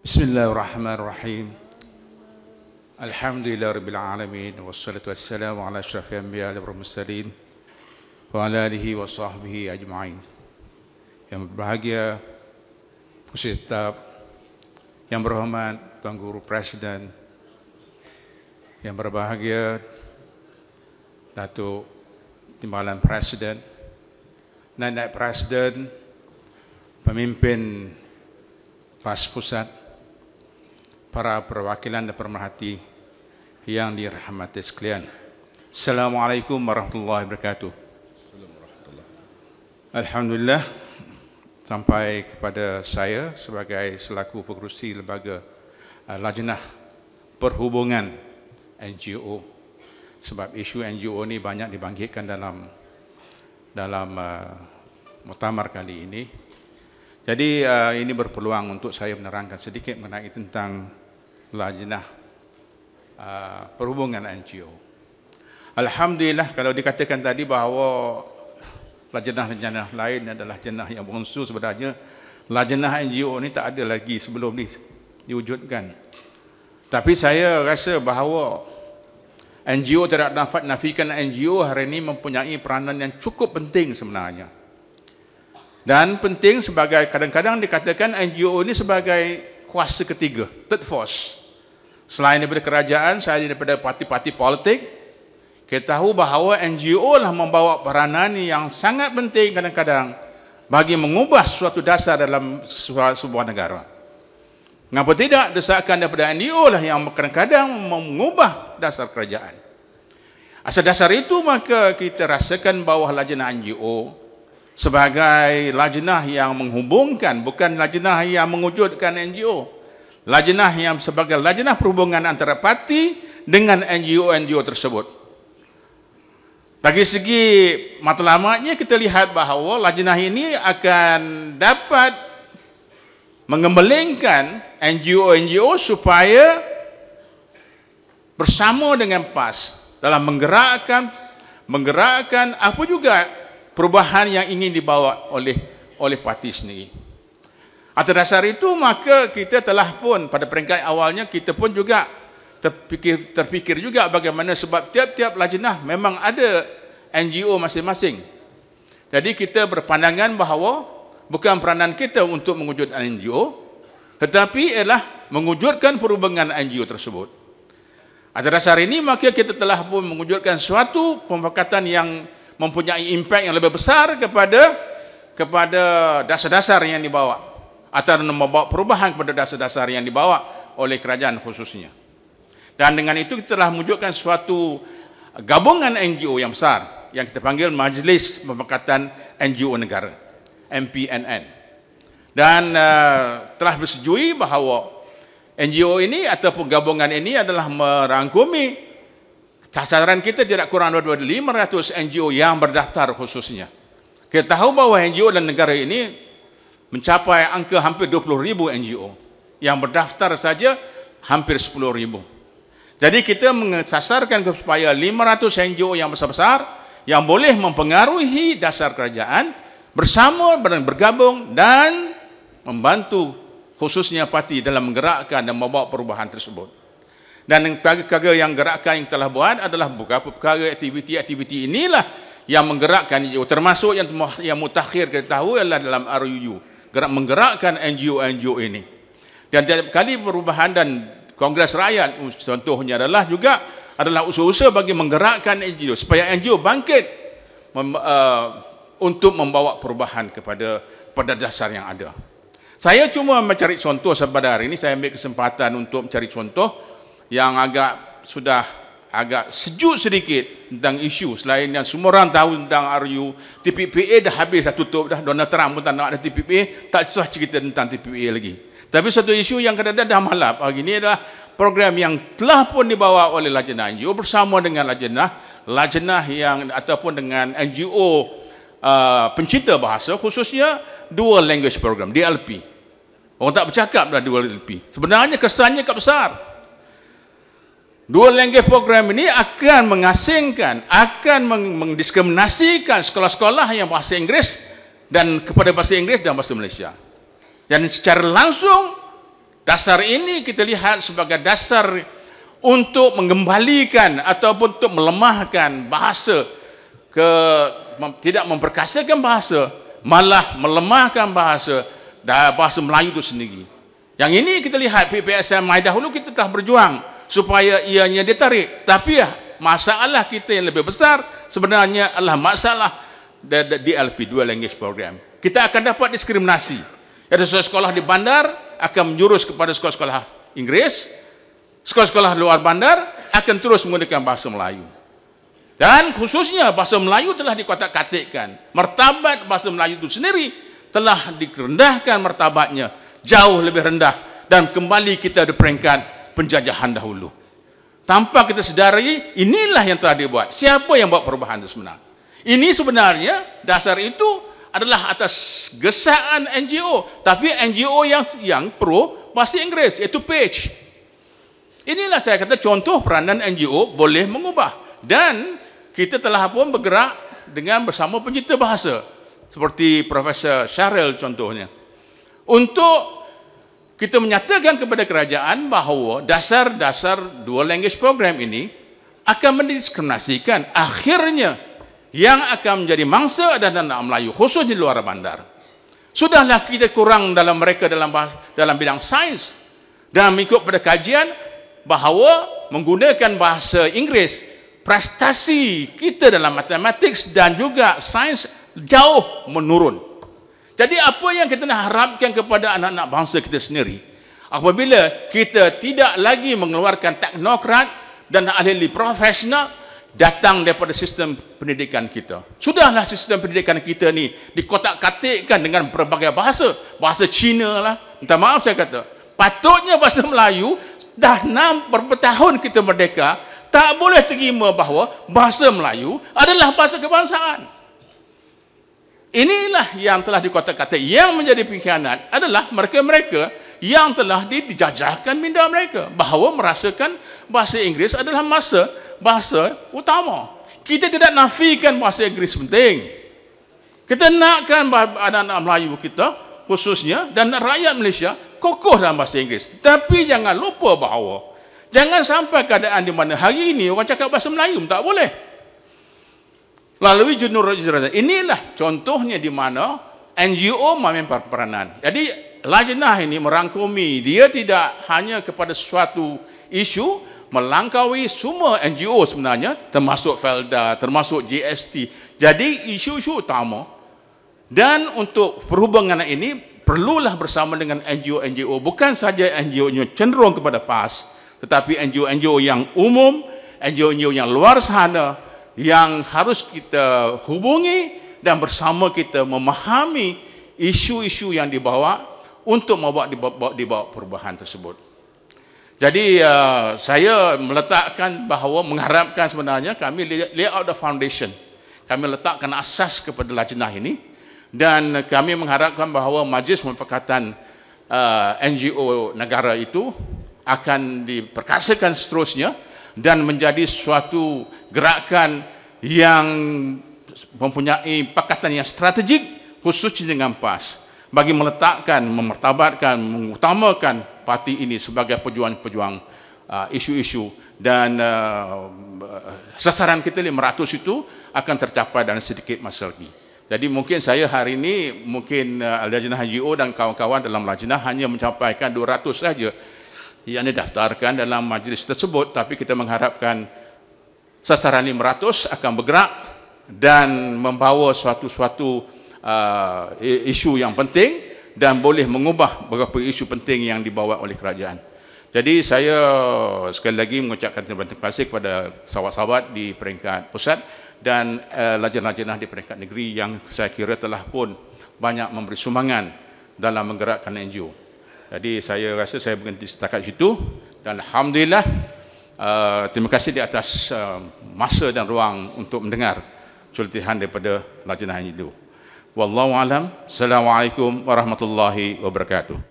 Bismillahirrahmanirrahim. Alhamdulillah rabbil alamin wassalatu wassalamu ala asyrafil anbiya wal mursalin wa ala alihi washabbihi ajmain. Yang berbahagia peserta yang berhormat Tuan Guru Presiden yang berbahagia Datuk Timbalan Presiden naik Presiden Pemimpin PAS Pusat para perwakilan dan pemerhati yang dirahmati sekalian. Assalamualaikum warahmatullahi wabarakatuh. Alhamdulillah sampai kepada saya sebagai selaku pengerusi lembaga eh, Lajnah Perhubungan NGO sebab isu NGO ni banyak dibangkitkan dalam dalam uh, muktamar kali ini. Jadi uh, ini berpeluang untuk saya menerangkan sedikit mengenai tentang lajnah uh, perhubungan NGO. Alhamdulillah kalau dikatakan tadi bahawa lajnah-lajnah lain adalah jenah yang bongsu sebenarnya lajnah NGO ni tak ada lagi sebelum ni diwujudkan. Tapi saya rasa bahawa NGO tidak dapat nafikan NGO hari ini mempunyai peranan yang cukup penting sebenarnya. Dan penting sebagai kadang-kadang dikatakan NGO ini sebagai kuasa ketiga, third force. Selain daripada kerajaan, selain daripada parti-parti politik, kita tahu bahawa NGO lah membawa peranan yang sangat penting kadang-kadang bagi mengubah suatu dasar dalam sebuah negara. Mengapa tidak desakan daripada NGO lah yang kadang-kadang mengubah dasar kerajaan. Asal dasar itu maka kita rasakan bahawa lajnah NGO sebagai lajnah yang menghubungkan bukan lajnah yang mengujudkan NGO lajnah yang sebagai lajnah perhubungan antara parti dengan NGO-NGO tersebut. Dari segi matlamatnya kita lihat bahawa lajnah ini akan dapat mengembalikan NGO-NGO supaya bersama dengan PAS dalam menggerakkan menggerakkan apa juga perubahan yang ingin dibawa oleh oleh parti sendiri. Atas dasar itu maka kita telah pun pada peringkat awalnya kita pun juga terfikir, terfikir juga bagaimana sebab tiap-tiap lajnah memang ada NGO masing-masing. Jadi kita berpandangan bahawa bukan peranan kita untuk mewujudkan NGO tetapi ialah mewujudkan perhubungan NGO tersebut. Atas dasar ini maka kita telah pun mewujudkan suatu pemfakatan yang mempunyai impak yang lebih besar kepada kepada dasar-dasar yang dibawa atau membawa perubahan kepada dasar-dasar yang dibawa oleh kerajaan khususnya. Dan dengan itu kita telah menunjukkan suatu gabungan NGO yang besar yang kita panggil Majlis Pemekatan NGO Negara, MPNN. Dan uh, telah bersetujui bahawa NGO ini ataupun gabungan ini adalah merangkumi sasaran kita tidak kurang daripada 500 NGO yang berdaftar khususnya. Kita tahu bahawa NGO dalam negara ini mencapai angka hampir 20,000 NGO yang berdaftar saja hampir 10,000. Jadi kita mengesasarkan supaya 500 NGO yang besar-besar yang boleh mempengaruhi dasar kerajaan bersama dan bergabung dan membantu khususnya parti dalam menggerakkan dan membawa perubahan tersebut. Dan perkara-perkara yang gerakan yang telah buat adalah beberapa perkara aktiviti-aktiviti inilah yang menggerakkan termasuk yang yang mutakhir kita tahu adalah dalam RUU gerak menggerakkan NGO-NGO ini. Dan tiap kali perubahan dan Kongres Rakyat uh, contohnya adalah juga adalah usaha-usaha bagi menggerakkan NGO supaya NGO bangkit mem, uh, untuk membawa perubahan kepada pada dasar yang ada. Saya cuma mencari contoh sebab hari ini saya ambil kesempatan untuk mencari contoh yang agak sudah agak sejuk sedikit tentang isu selain yang semua orang tahu tentang RU TPPA dah habis dah tutup dah Donald Trump pun tak nak ada TPPA tak susah cerita tentang TPPA lagi tapi satu isu yang kadang-kadang dah malap hari ini adalah program yang telah pun dibawa oleh Lajnah NGO bersama dengan Lajnah Lajnah yang ataupun dengan NGO uh, pencipta bahasa khususnya dual language program DLP orang tak bercakap dah dual LP sebenarnya kesannya kat besar Dua language program ini akan mengasingkan, akan mendiskriminasikan sekolah-sekolah yang bahasa Inggeris dan kepada bahasa Inggeris dan bahasa Malaysia. Dan secara langsung dasar ini kita lihat sebagai dasar untuk mengembalikan ataupun untuk melemahkan bahasa ke tidak memperkasakan bahasa malah melemahkan bahasa bahasa Melayu itu sendiri. Yang ini kita lihat PPSM mai dahulu kita telah berjuang supaya ianya ditarik. Tapi ya, masalah kita yang lebih besar sebenarnya adalah masalah di LP dual language program. Kita akan dapat diskriminasi. Ada sekolah-sekolah di bandar akan menjurus kepada sekolah-sekolah Inggeris. Sekolah-sekolah luar bandar akan terus menggunakan bahasa Melayu. Dan khususnya bahasa Melayu telah dikotak-katikkan. Martabat bahasa Melayu itu sendiri telah direndahkan martabatnya. Jauh lebih rendah. Dan kembali kita di peringkat penjajahan dahulu. Tanpa kita sedari, inilah yang telah dibuat. Siapa yang buat perubahan itu sebenarnya? Ini sebenarnya dasar itu adalah atas gesaan NGO. Tapi NGO yang yang pro pasti Inggeris, iaitu Page. Inilah saya kata contoh peranan NGO boleh mengubah. Dan kita telah pun bergerak dengan bersama pencipta bahasa. Seperti Profesor Syaril contohnya. Untuk kita menyatakan kepada kerajaan bahawa dasar-dasar dual language program ini akan mendiskriminasikan akhirnya yang akan menjadi mangsa adalah anak Melayu khususnya di luar bandar. Sudahlah kita kurang dalam mereka dalam bahas, dalam bidang sains dan mengikut pada kajian bahawa menggunakan bahasa Inggeris prestasi kita dalam matematik dan juga sains jauh menurun. Jadi apa yang kita nak harapkan kepada anak-anak bangsa kita sendiri? Apabila kita tidak lagi mengeluarkan teknokrat dan ahli-ahli profesional datang daripada sistem pendidikan kita. Sudahlah sistem pendidikan kita ni dikotak-katikkan dengan berbagai bahasa. Bahasa Cina lah. Minta maaf saya kata. Patutnya bahasa Melayu dah enam tahun kita merdeka tak boleh terima bahawa bahasa Melayu adalah bahasa kebangsaan. Inilah yang telah dikata-kata yang menjadi pengkhianat adalah mereka-mereka yang telah dijajahkan minda mereka bahawa merasakan bahasa Inggeris adalah masa bahasa utama. Kita tidak nafikan bahasa Inggeris penting. Kita nakkan anak-anak Melayu kita khususnya dan rakyat Malaysia kokoh dalam bahasa Inggeris. Tapi jangan lupa bahawa jangan sampai keadaan di mana hari ini orang cakap bahasa Melayu tak boleh melalui junur Israel. Inilah contohnya di mana NGO memain peranan. Jadi lajnah ini merangkumi dia tidak hanya kepada suatu isu melangkaui semua NGO sebenarnya termasuk Felda, termasuk GST. Jadi isu-isu utama dan untuk perhubungan ini perlulah bersama dengan NGO-NGO bukan saja NGO yang cenderung kepada PAS tetapi NGO-NGO yang umum, NGO-NGO yang luar sana yang harus kita hubungi dan bersama kita memahami isu-isu yang dibawa untuk membawa dibawa, dibawa perubahan tersebut. Jadi uh, saya meletakkan bahawa mengharapkan sebenarnya kami lay out the foundation. Kami letakkan asas kepada lajnah ini dan kami mengharapkan bahawa majlis pemfakatan uh, NGO negara itu akan diperkasakan seterusnya dan menjadi suatu gerakan yang mempunyai pakatan yang strategik khusus dengan PAS bagi meletakkan, memertabatkan, mengutamakan parti ini sebagai pejuang-pejuang uh, isu-isu dan uh, sasaran kita 500 itu akan tercapai dalam sedikit masa lagi. Jadi mungkin saya hari ini mungkin uh, Lajnah NGO dan kawan-kawan dalam Lajnah hanya mencapaikan 200 saja yang didaftarkan dalam majlis tersebut tapi kita mengharapkan sasaran 500 akan bergerak dan membawa suatu-suatu uh, isu yang penting dan boleh mengubah beberapa isu penting yang dibawa oleh kerajaan. Jadi saya sekali lagi mengucapkan terima kasih kepada sahabat-sahabat di peringkat pusat dan uh, lajenah-lajenah di peringkat negeri yang saya kira telah pun banyak memberi sumbangan dalam menggerakkan NGO. Jadi saya rasa saya berhenti setakat situ dan alhamdulillah uh, terima kasih di atas uh, masa dan ruang untuk mendengar celutihan daripada Lajnah Hindu. Wallahu alam. Assalamualaikum warahmatullahi wabarakatuh.